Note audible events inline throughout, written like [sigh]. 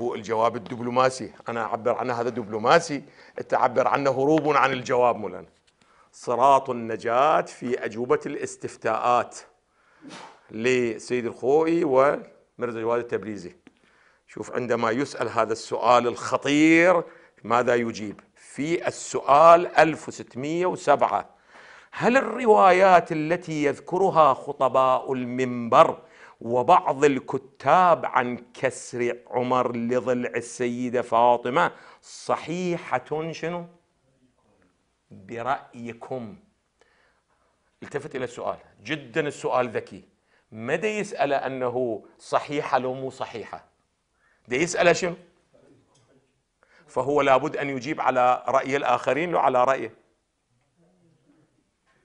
هو الجواب الدبلوماسي أنا أعبر عنه هذا دبلوماسي تعبر عنه هروب عن الجواب مولانا صراط النجاة في أجوبة الاستفتاءات لسيد الخوئي ومرزا جواد التبريزي شوف عندما يسأل هذا السؤال الخطير ماذا يجيب في السؤال 1607 هل الروايات التي يذكرها خطباء المنبر وبعض الكتاب عن كسر عمر لضلع السيدة فاطمة صحيحة شنو برأيكم التفت إلى السؤال جدا السؤال ذكي مدى يسأل أنه صحيحة لو مو صحيحة دا يسأل شنو فهو لابد أن يجيب على رأي الآخرين وعلى رأيه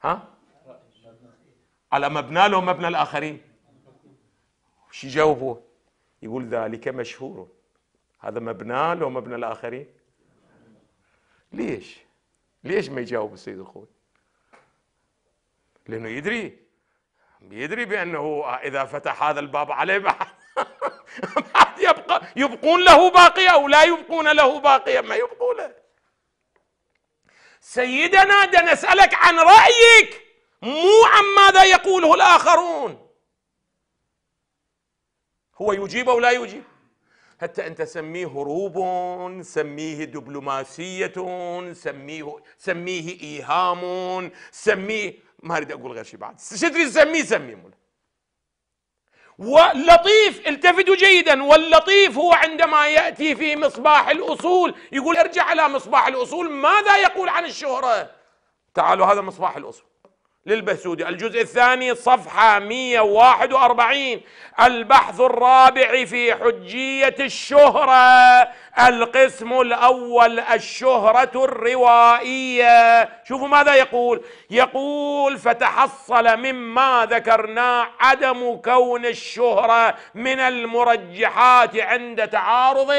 ها على مبنى له مبنى الآخرين شو يجاوبه؟ يقول ذلك مشهور هذا مبناه لو مبنى الاخرين ليش؟ ليش ما يجاوب السيد الخوي؟ لانه يدري يدري بانه اذا فتح هذا الباب عليه بعد بعد [laughs] يبقى يبقون له باقيه او لا يبقون له باقيه ما يبقوا له سيدنا دنسألك نسالك عن رايك مو عن ماذا يقوله الاخرون هو يجيب أو لا يجيب حتى أنت سميه هروب سميه دبلوماسية سميه سميه إيهام سميه ما أريد أقول غير شيء بعد شتري تسميه سميه مولا واللطيف التفتوا جيدا واللطيف هو عندما يأتي في مصباح الأصول يقول ارجع إلى مصباح الأصول ماذا يقول عن الشهرة تعالوا هذا مصباح الأصول للبهسودي الجزء الثاني صفحة 141 البحث الرابع في حجية الشهرة القسم الأول الشهرة الروائية شوفوا ماذا يقول يقول فتحصل مما ذكرناه عدم كون الشهرة من المرجحات عند تعارض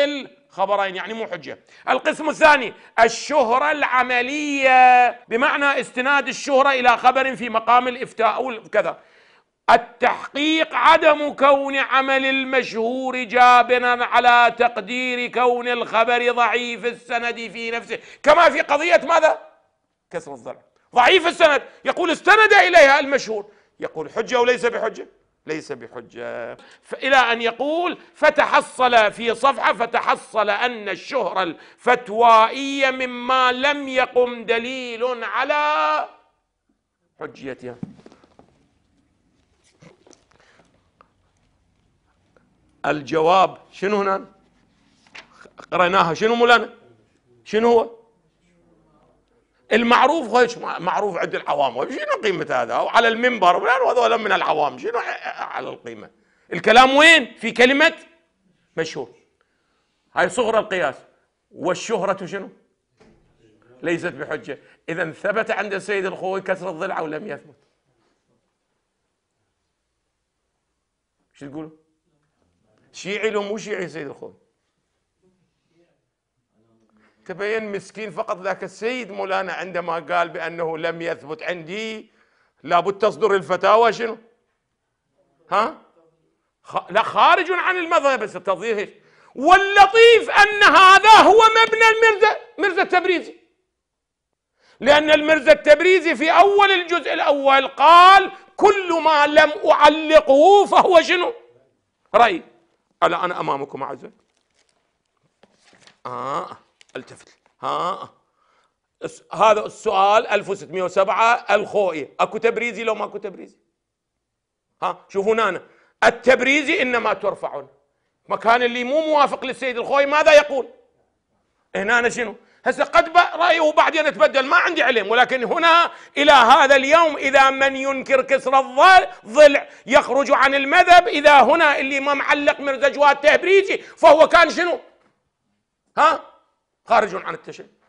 خبرين يعني مو حجة القسم الثاني الشهرة العملية بمعنى استناد الشهرة إلى خبر في مقام الإفتاء أو كذا التحقيق عدم كون عمل المشهور جابرا على تقدير كون الخبر ضعيف السند في نفسه كما في قضية ماذا؟ كسر الضلع ضعيف السند يقول استند إليها المشهور يقول حجة وليس بحجة ليس بحجة إلى أن يقول فتحصل في صفحة فتحصل أن الشهرة الفتوائية مما لم يقم دليل على حجيتها الجواب شنو هنا قرأناها شنو مولانا شنو هو المعروف هيش معروف عند العوام شنو قيمة هذا وعلى المنبر وهذول من العوام شنو على القيمة الكلام وين في كلمة مشهور هاي صغرى القياس والشهرة شنو ليست بحجة إذا ثبت عند السيد الخوي كسر الضلع ولم يثبت شو تقولوا شيعي لو مو شيعي سيد الخوي تبين مسكين فقط ذاك السيد مولانا عندما قال بأنه لم يثبت عندي لابد تصدر الفتاوى شنو ها لا خارج عن المذهب بس التضييق واللطيف أن هذا هو مبنى المرزا مرزا التبريزي لأن المرزا التبريزي في أول الجزء الأول قال كل ما لم أعلقه فهو شنو رأي انا أمامكم أعزائي آه التفت ها هذا السؤال 1607 الخوئي اكو تبريزي لو ماكو تبريزي ها شوفوا هنا التبريزي انما ترفعون مكان اللي مو موافق للسيد الخوئي ماذا يقول هنا أنا شنو هسه قد رايه بعدين تبدل ما عندي علم ولكن هنا الى هذا اليوم اذا من ينكر كسر الضلع يخرج عن المذهب اذا هنا اللي ما معلق مرزجوات تبريزي فهو كان شنو ها خارج عن التشيع